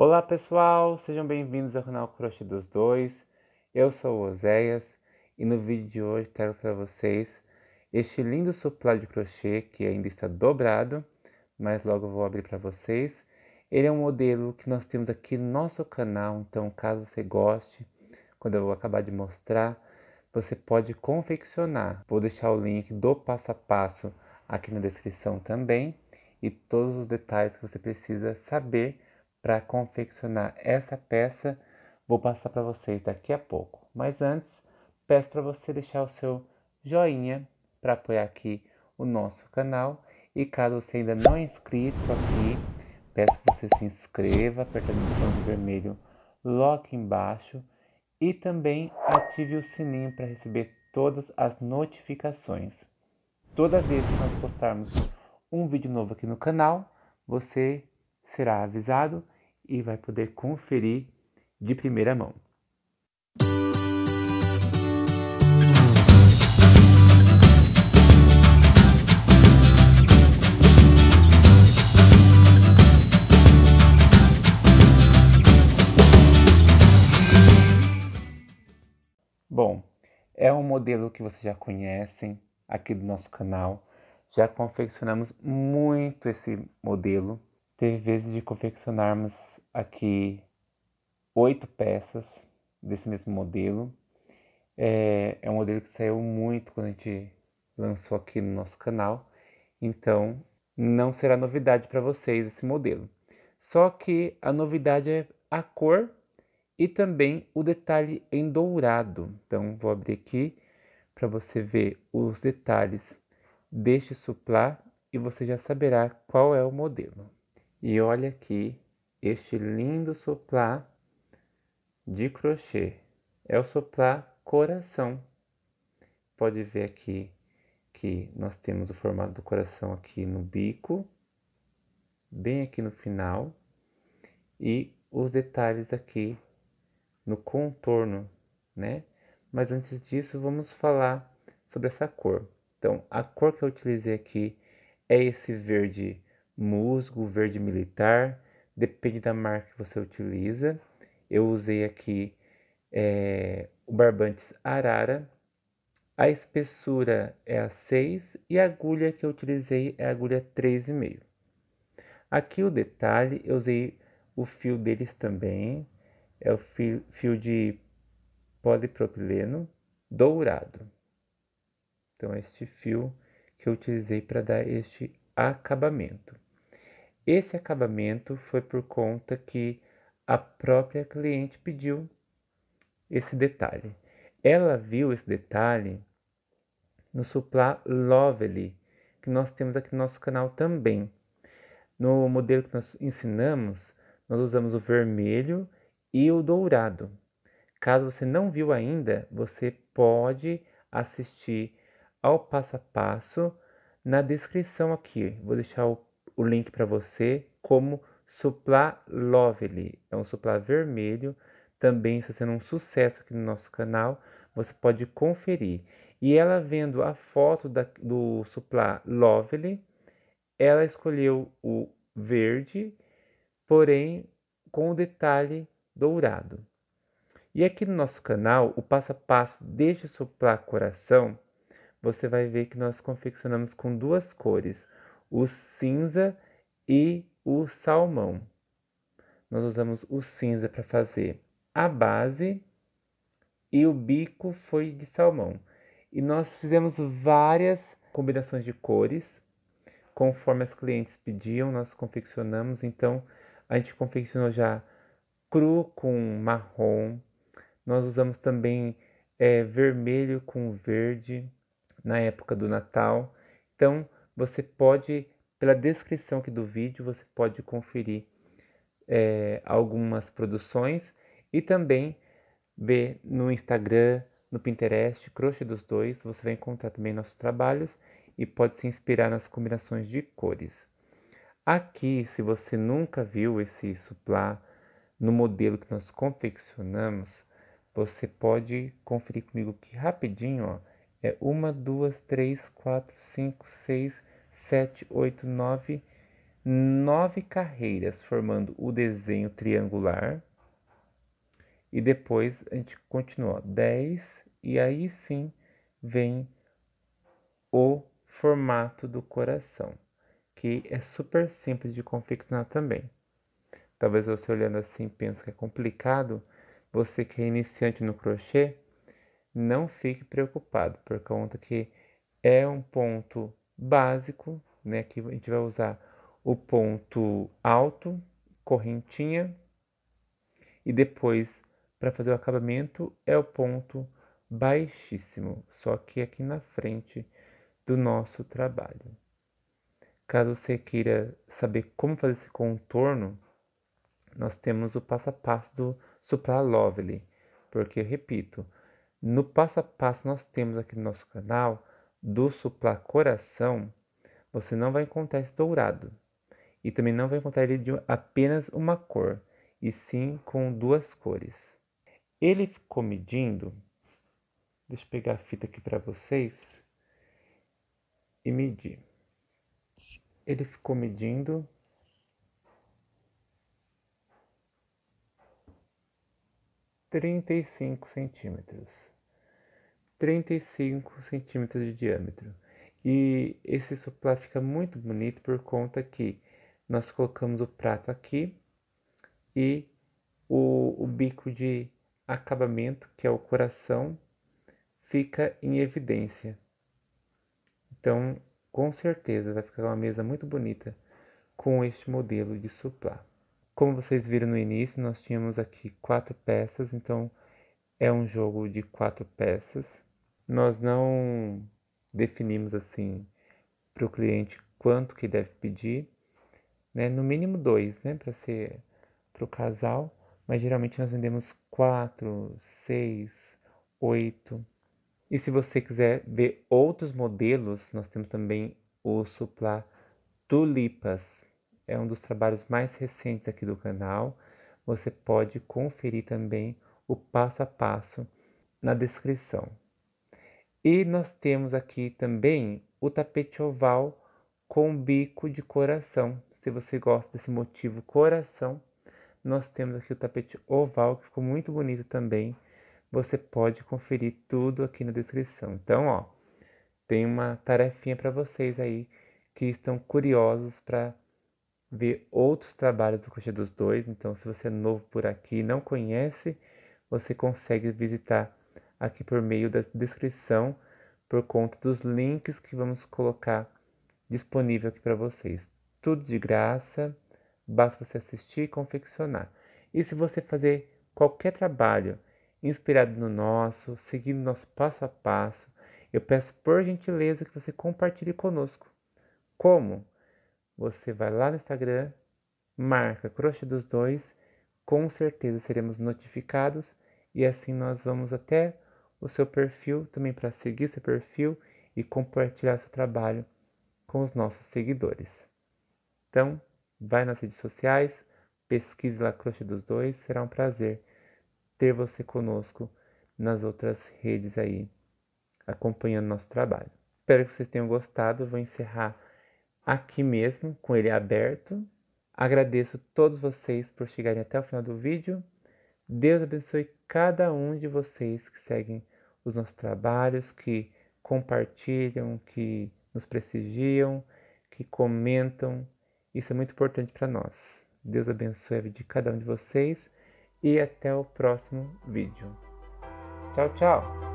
Olá pessoal, sejam bem-vindos ao canal Crochê dos Dois. Eu sou o Oséias e no vídeo de hoje trago para vocês este lindo suplá de crochê que ainda está dobrado, mas logo vou abrir para vocês. Ele é um modelo que nós temos aqui no nosso canal, então caso você goste, quando eu acabar de mostrar, você pode confeccionar. Vou deixar o link do passo a passo aqui na descrição também e todos os detalhes que você precisa saber para confeccionar essa peça, vou passar para vocês daqui a pouco. Mas antes, peço para você deixar o seu joinha para apoiar aqui o nosso canal. E caso você ainda não é inscrito aqui, peço que você se inscreva apertando o botão vermelho logo embaixo e também ative o sininho para receber todas as notificações. Toda vez que nós postarmos um vídeo novo aqui no canal, você será avisado e vai poder conferir de primeira mão. Bom, é um modelo que vocês já conhecem aqui do nosso canal. Já confeccionamos muito esse modelo teve vezes de confeccionarmos aqui oito peças desse mesmo modelo. É, é um modelo que saiu muito quando a gente lançou aqui no nosso canal, então não será novidade para vocês esse modelo. Só que a novidade é a cor e também o detalhe em dourado. Então vou abrir aqui para você ver os detalhes deste suplá e você já saberá qual é o modelo. E olha aqui este lindo soplar de crochê. É o soplar coração. Pode ver aqui que nós temos o formato do coração aqui no bico, bem aqui no final, e os detalhes aqui no contorno, né? Mas antes disso, vamos falar sobre essa cor. Então, a cor que eu utilizei aqui é esse verde musgo, verde militar, depende da marca que você utiliza. Eu usei aqui é, o barbantes Arara. A espessura é a 6 e a agulha que eu utilizei é a agulha 3,5. Aqui o detalhe, eu usei o fio deles também, é o fio, fio de polipropileno dourado. Então, é este fio que eu utilizei para dar este acabamento. Esse acabamento foi por conta que a própria cliente pediu esse detalhe. Ela viu esse detalhe no Supla Lovely, que nós temos aqui no nosso canal também. No modelo que nós ensinamos, nós usamos o vermelho e o dourado. Caso você não viu ainda, você pode assistir ao passo a passo na descrição aqui. Vou deixar o o link para você, como Supla Lovely. É um suplá vermelho, também está sendo um sucesso aqui no nosso canal. Você pode conferir. E ela vendo a foto da, do suplá Lovely, ela escolheu o verde, porém com o detalhe dourado. E aqui no nosso canal, o passo a passo deste Supla coração, você vai ver que nós confeccionamos com duas cores, o cinza e o salmão. Nós usamos o cinza para fazer a base e o bico foi de salmão. E nós fizemos várias combinações de cores, conforme as clientes pediam, nós confeccionamos. Então, a gente confeccionou já cru com marrom, nós usamos também é, vermelho com verde na época do Natal. Então, você pode, pela descrição aqui do vídeo, você pode conferir é, algumas produções e também ver no Instagram, no Pinterest, Crochê dos Dois, você vai encontrar também nossos trabalhos e pode se inspirar nas combinações de cores. Aqui, se você nunca viu esse suplá no modelo que nós confeccionamos, você pode conferir comigo aqui rapidinho, ó. É uma, duas, três, quatro, cinco, seis, 7, 8, 9, 9 carreiras formando o desenho triangular. E depois a gente continua 10 e aí sim vem o formato do coração, que é super simples de confeccionar também. Talvez você olhando assim pense que é complicado, você que é iniciante no crochê, não fique preocupado, por conta que é um ponto básico, né? Aqui a gente vai usar o ponto alto, correntinha, e depois, para fazer o acabamento, é o ponto baixíssimo, só que aqui na frente do nosso trabalho. Caso você queira saber como fazer esse contorno, nós temos o passo a passo do Supra Lovely, porque, repito, no passo a passo nós temos aqui no nosso canal do coração, você não vai encontrar esse dourado. E também não vai encontrar ele de apenas uma cor, e sim com duas cores. Ele ficou medindo, deixa eu pegar a fita aqui para vocês e medir. Ele ficou medindo trinta e cinco centímetros. 35 centímetros de diâmetro. E esse suplá fica muito bonito por conta que nós colocamos o prato aqui e o, o bico de acabamento, que é o coração, fica em evidência. Então, com certeza vai ficar uma mesa muito bonita com este modelo de suplá. Como vocês viram no início, nós tínhamos aqui quatro peças, então é um jogo de quatro peças nós não definimos assim para o cliente quanto que deve pedir, né? No mínimo dois, né? Para ser para o casal, mas geralmente nós vendemos quatro, seis, oito. E se você quiser ver outros modelos, nós temos também o Supla tulipas. É um dos trabalhos mais recentes aqui do canal. Você pode conferir também o passo a passo na descrição. E nós temos aqui também o tapete oval com bico de coração. Se você gosta desse motivo coração, nós temos aqui o tapete oval que ficou muito bonito também. Você pode conferir tudo aqui na descrição. Então, ó, tem uma tarefinha para vocês aí que estão curiosos para ver outros trabalhos do Crochê dos Dois. Então, se você é novo por aqui e não conhece, você consegue visitar aqui por meio da descrição, por conta dos links que vamos colocar disponível aqui para vocês. Tudo de graça, basta você assistir e confeccionar. E se você fazer qualquer trabalho inspirado no nosso, seguindo nosso passo a passo, eu peço por gentileza que você compartilhe conosco. Como? Você vai lá no Instagram, marca Crochê dos Dois, com certeza seremos notificados e assim nós vamos até o seu perfil, também para seguir seu perfil e compartilhar seu trabalho com os nossos seguidores. Então, vai nas redes sociais, pesquise lá Crush dos Dois, será um prazer ter você conosco nas outras redes aí, acompanhando nosso trabalho. Espero que vocês tenham gostado, vou encerrar aqui mesmo, com ele aberto. Agradeço a todos vocês por chegarem até o final do vídeo. Deus abençoe cada um de vocês que seguem os nossos trabalhos, que compartilham, que nos prestigiam, que comentam. Isso é muito importante para nós. Deus abençoe a vida de cada um de vocês e até o próximo vídeo. Tchau, tchau!